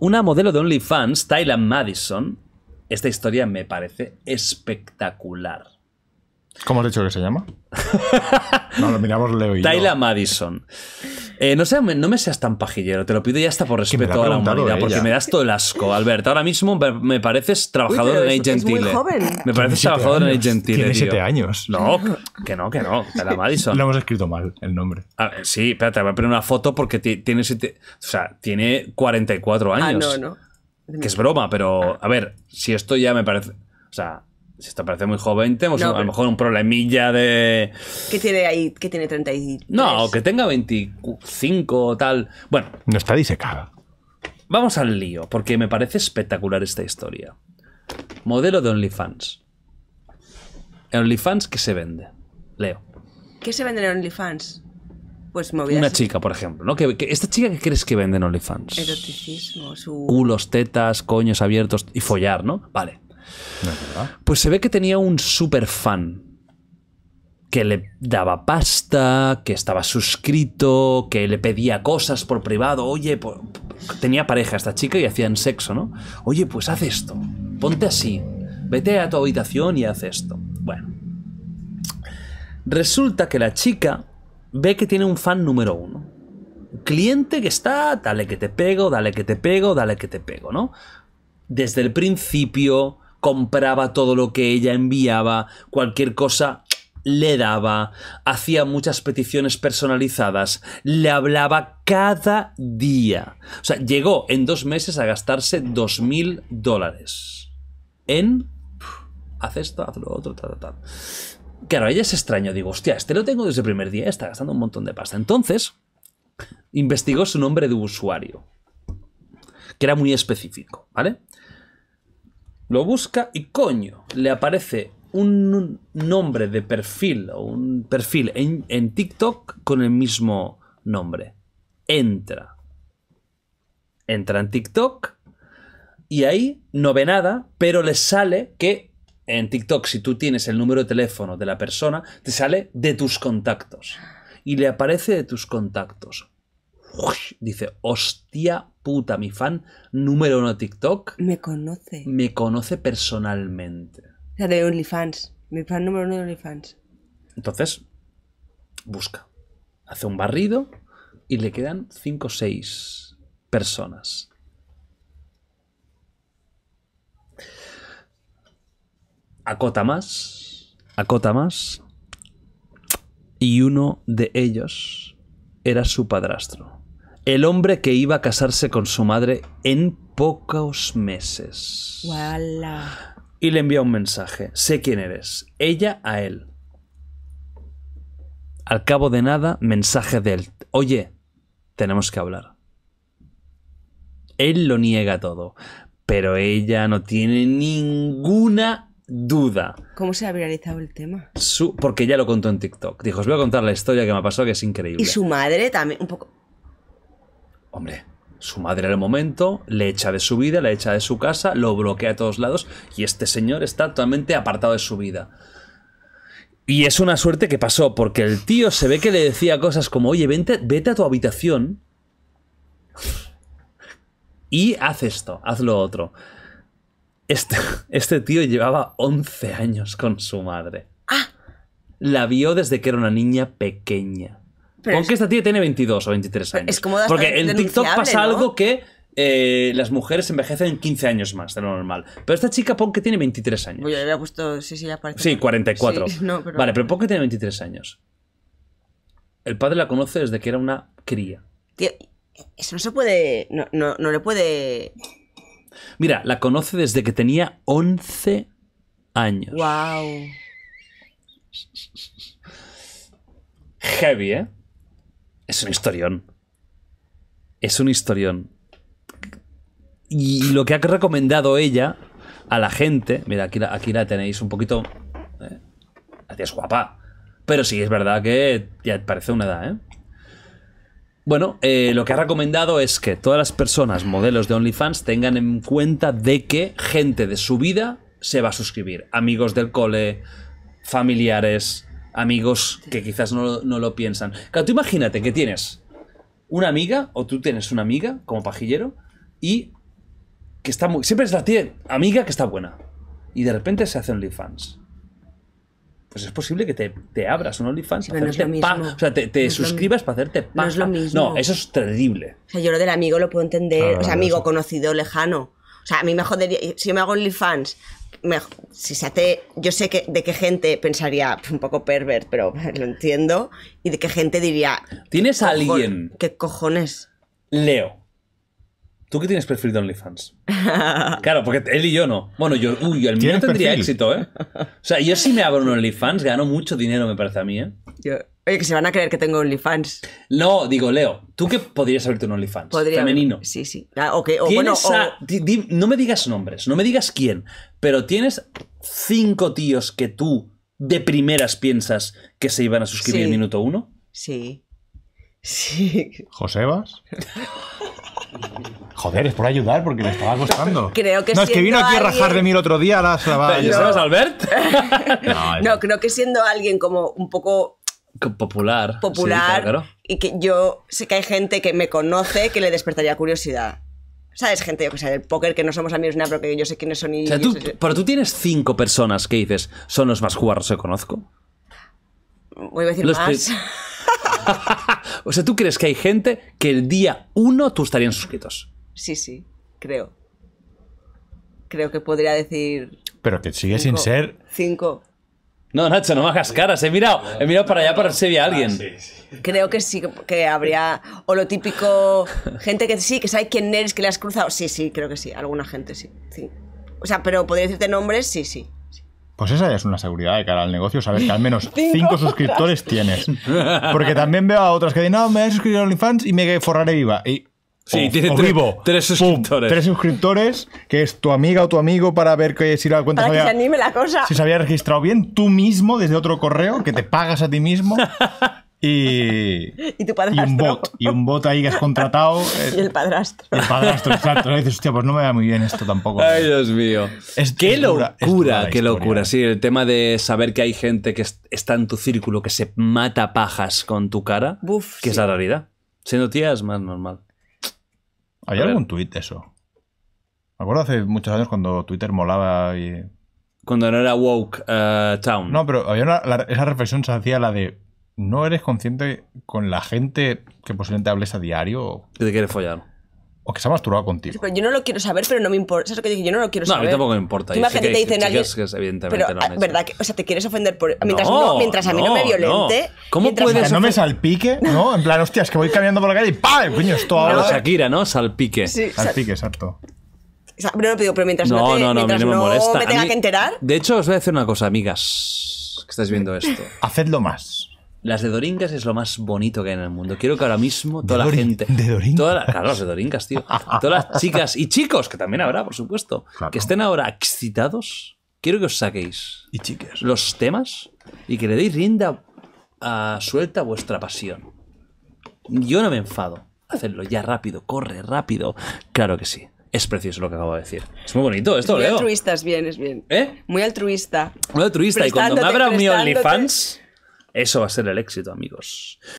Una modelo de OnlyFans, Tyler Madison. Esta historia me parece espectacular. ¿Cómo has dicho que se llama? no, lo miramos Leo y Tyler Madison. Eh, no, no me seas tan pajillero, te lo pido ya hasta por respeto a la humanidad, porque me das todo el asco. Albert, ahora mismo me pareces trabajador Uy, en Agent joven. Me pareces trabajador en Agent Gentile. Tiene siete años. No, que no, que no. La Madison. Lo hemos escrito mal, el nombre. A ver, sí, espérate, voy a poner una foto porque tiene siete, O sea, tiene 44 años. Ah, no, no. Que es broma, pero a ver, si esto ya me parece. O sea, si te parece muy joven, tenemos a lo mejor un problemilla de. Que tiene ahí, que tiene 33. No, que tenga 25 o tal. Bueno. No está disecada. Vamos al lío, porque me parece espectacular esta historia. Modelo de OnlyFans. OnlyFans que se vende. Leo. ¿Qué se vende en OnlyFans? Pues movidas. Una chica, por ejemplo, ¿no? esta chica qué crees que vende en OnlyFans? Eroticismo, su. Culos, tetas, coños abiertos y follar, ¿no? Vale. Pues se ve que tenía un super fan que le daba pasta, que estaba suscrito, que le pedía cosas por privado. Oye, tenía pareja esta chica y hacían sexo, ¿no? Oye, pues haz esto, ponte así, vete a tu habitación y haz esto. Bueno. Resulta que la chica ve que tiene un fan número uno. Cliente que está, dale que te pego, dale que te pego, dale que te pego, ¿no? Desde el principio compraba todo lo que ella enviaba, cualquier cosa le daba, hacía muchas peticiones personalizadas, le hablaba cada día. O sea, llegó en dos meses a gastarse dos mil dólares. En... Haz esto, haz lo otro, tal, tal, Claro, ella es extraño. Digo, hostia, este lo tengo desde el primer día, está gastando un montón de pasta. Entonces, investigó su nombre de usuario, que era muy específico, ¿vale? Lo busca y coño, le aparece un nombre de perfil o un perfil en, TikTok con el mismo nombre. Entra. Entra en TikTok y ahí no ve nada, pero le sale que en TikTok, si tú tienes el número de teléfono de la persona, te sale de tus contactos. Y le aparece de tus contactos dice, hostia puta, mi fan número uno de TikTok. Me conoce. Me conoce personalmente. O sea, de OnlyFans. Mi fan número uno de OnlyFans. Entonces, busca. Hace un barrido y le quedan 5 o 6 personas. Acota más, acota más. Y uno de ellos era su padrastro el hombre que iba a casarse con su madre en pocos meses. Wala. Y le envía un mensaje. Sé quién eres. Ella a él. Al cabo de nada, mensaje de él. Oye, tenemos que hablar. Él lo niega todo, pero ella no tiene ninguna duda. ¿Cómo se ha viralizado el tema? Su, porque ya lo contó en TikTok. Dijo, os voy a contar la historia que me ha pasado, que es increíble. Y su madre también, un poco... Hombre, su madre en el momento le echa de su vida, le echa de su casa, lo bloquea a todos lados y este señor está totalmente apartado de su vida. Y es una suerte que pasó, porque el tío se ve que le decía cosas como, oye, vete a tu habitación y haz esto, haz lo otro. Este, este tío llevaba 11 años con su madre. Ah. La vio desde que era una niña pequeña. Pon que esta tía tiene 22 o 23 años. Porque en TikTok pasa algo que eh, las mujeres envejecen 15 años más de lo normal. Pero esta chica, pon que tiene 23 años. Uy, había puesto. Sí, sí, ya Sí, 44. Vale, pero pon que tiene 23 años. El padre la conoce desde que era una cría. Tío, eso no se puede. No, no le puede. Mira, la conoce desde que tenía 11 años. ¡Wow! Heavy, ¿eh? Es un historión. Es un historión. Y lo que ha recomendado ella a la gente. Mira, aquí la, aquí tenéis un poquito. Eh, la es guapa. Pero sí, es verdad que ya parece una edad, ¿eh? Bueno, eh, lo que ha recomendado es que todas las personas, modelos de OnlyFans, tengan en cuenta de que gente de su vida se va a suscribir. Amigos del cole, familiares, amigos que quizás no, lo piensan. Claro, tú imagínate que tienes una amiga, o tú tienes una amiga como pajillero, y que está muy, siempre es la amiga que está buena. Y de repente se hace OnlyFans. Pues es posible que te, abras un OnlyFans para hacerte O sea, te, suscribas para hacerte No eso es terrible. O sea, yo lo del amigo lo puedo entender. Ah, o sea, amigo, conocido, lejano. O sea, a mí me jodería, si yo me hago OnlyFans, si se hace, yo sé que de qué gente pensaría, un poco pervert, pero lo entiendo, y de qué gente diría... ¿Tienes a alguien? ¿Qué cojones? Leo. ¿Tú qué tienes perfil de OnlyFans? claro, porque él y yo no. Bueno, yo, uy, el mío tendría éxito, ¿eh? O sea, yo sí me abro un OnlyFans, gano mucho dinero, me parece a mí, ¿eh? Yo... Oye, que se van a creer que tengo OnlyFans. No, digo, Leo, tú que podrías abrirte un OnlyFans. femenino. sí, sí. Ah, o, bueno, no me digas nombres, no me digas quién, pero tienes cinco tíos que tú de primeras piensas que se iban a suscribir en minuto uno. Sí. Sí. ¿Josebas? Joder, es por ayudar porque me estaba gustando. Creo que no, es que vino aquí a rajar de mí el otro día, la, la, Albert? no, creo que siendo alguien como un poco Popular. Popular. Y que yo sé que hay gente que me conoce que le despertaría curiosidad. ¿Sabes? Gente, yo que sé, del póker, que no somos amigos ni nada, pero que yo sé quiénes son y. Pero tú tienes cinco personas que dices, son los más jugadores que conozco. Voy a decir los más. o sea, ¿tú crees que hay gente que el día uno tú estarías suscritos? Sí, sí, creo. Creo que podría decir. Pero que sigue sin ser. Cinco. No, Nacho, no me hagas caras. He mirado, he mirado para allá para ver si había ah, alguien. Creo que sí, que habría. O lo típico, gente que sí, que sabe quién eres, que le has cruzado. Sí, sí, creo que sí. Alguna gente sí. sí. O sea, pero podría decirte nombres, sí, sí. Pues esa ya es una seguridad de cara al negocio, Sabes que al menos cinco suscriptores tienes. Porque también veo a otras que dicen, no, me a suscrito a OnlyFans y me forraré viva. Y Sí, tiene tres, suscriptores. tres suscriptores, que es tu amiga o tu amigo para ver que si la cuenta anime la cosa. Si se había registrado bien, tú mismo desde otro correo, que te pagas a ti mismo. Y, y, tu un bot, y un bot ahí que has contratado. Eh, y el padrastro. El padrastro, exacto. Y dices, hostia, pues no me va muy bien esto tampoco. Ay, Dios mío. Es, qué locura, qué locura. Eh. Sí, el tema de saber que hay gente que está en tu círculo que se mata pajas con tu cara, que es la realidad. Siendo tía es más normal. ¿Hay algún tuit eso? Me acuerdo hace muchos años cuando Twitter molaba y... Cuando no era woke eh, town. No, pero había una, esa reflexión se hacía la de... ¿No eres consciente con la gente que posiblemente hables a diario? ¿Y te quiere follar o que se ha masturbado contigo. yo no lo quiero saber, pero no me importa. ¿Sabes lo que dije Yo no lo quiero saber. No, a mí tampoco me importa. Imagínate que te dicen alguien. es pero, ¿verdad? Que, o sea, te quieres ofender por. Mientras, mientras a mí no, me violente. ¿Cómo puedes.? No me salpique, ¿no? En plan, hostias, que voy cambiando por la calle y ¡pam! Coño, esto ahora. Shakira, ¿no? Salpique. salpique, exacto. No lo pero pero mientras no, te, no, mientras a mí no, me, molesta. tenga que enterar. De hecho, os voy a decir una cosa, amigas que estáis viendo esto. Hacedlo más. Las de doringas es lo más bonito que hay en el mundo. Quiero que ahora mismo toda la gente. De Dorincas. claro, las de Dorincas, tío. Todas las chicas y chicos, que también habrá, por supuesto, que estén ahora excitados. Quiero que os saquéis. Y chicas. Los temas y que le deis rienda ah, suelta a vuestra pasión. Yo no me enfado. Hacedlo ya rápido, corre rápido. Claro que sí. Es precioso lo que acabo de decir. Es muy bonito esto, Muy altruista, es bien, es bien. ¿Eh? Muy altruista. Muy altruista. Y cuando me abra mi OnlyFans, eso va a ser el éxito, amigos.